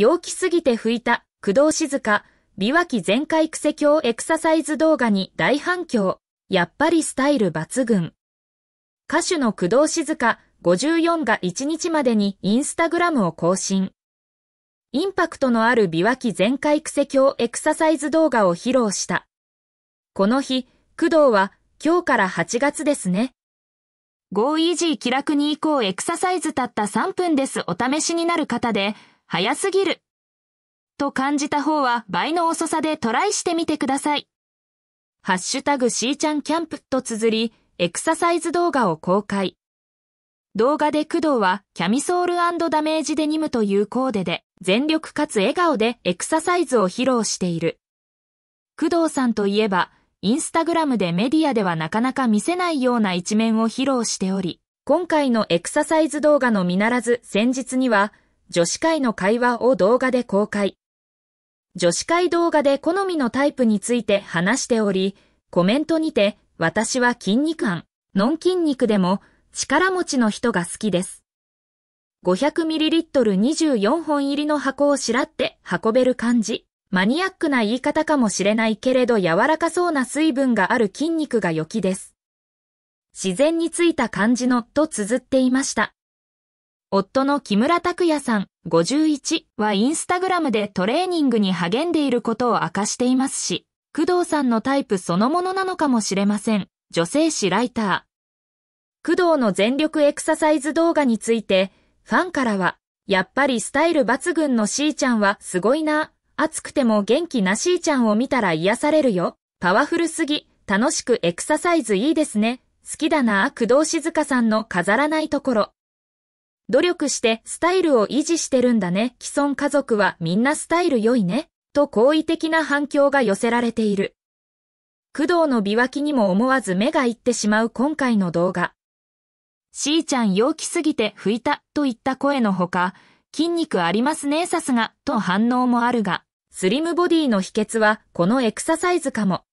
陽気すぎて吹いた、工藤静香、美脇全開癖鏡エクササイズ動画に大反響。やっぱりスタイル抜群。歌手の工藤静香54が1日までにインスタグラムを更新。インパクトのある美脇全開癖鏡エクササイズ動画を披露した。この日、工藤は今日から8月ですね。GoEasy 気楽に行こうエクササイズたった3分ですお試しになる方で、早すぎる。と感じた方は倍の遅さでトライしてみてください。ハッシュタグしーちゃんキャンプと綴り、エクササイズ動画を公開。動画で工藤はキャミソールダメージデニムというコーデで全力かつ笑顔でエクササイズを披露している。工藤さんといえば、インスタグラムでメディアではなかなか見せないような一面を披露しており、今回のエクササイズ動画のみならず先日には女子会の会話を動画で公開。女子会動画で好みのタイプについて話しており、コメントにて、私は筋肉ん、ノン筋肉でも力持ちの人が好きです。500ml24 本入りの箱をしらって運べる感じ。マニアックな言い方かもしれないけれど柔らかそうな水分がある筋肉が良きです。自然についた感じのと綴っていました。夫の木村拓也さん51はインスタグラムでトレーニングに励んでいることを明かしていますし、工藤さんのタイプそのものなのかもしれません。女性誌ライター。工藤の全力エクササイズ動画について、ファンからは、やっぱりスタイル抜群のしーちゃんはすごいな。暑くても元気なしーちゃんを見たら癒されるよ。パワフルすぎ。楽しくエクササイズいいですね。好きだな工藤静香さんの飾らないところ。努力してスタイルを維持してるんだね。既存家族はみんなスタイル良いね。と好意的な反響が寄せられている。工藤の美脇にも思わず目がいってしまう今回の動画。しーちゃん陽気すぎて拭いたといった声のほか、筋肉ありますねさすがと反応もあるが、スリムボディの秘訣はこのエクササイズかも。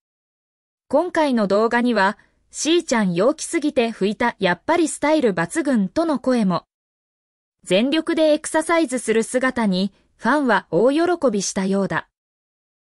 今回の動画には、しーちゃん陽気すぎて拭いたやっぱりスタイル抜群との声も。全力でエクササイズする姿にファンは大喜びしたようだ。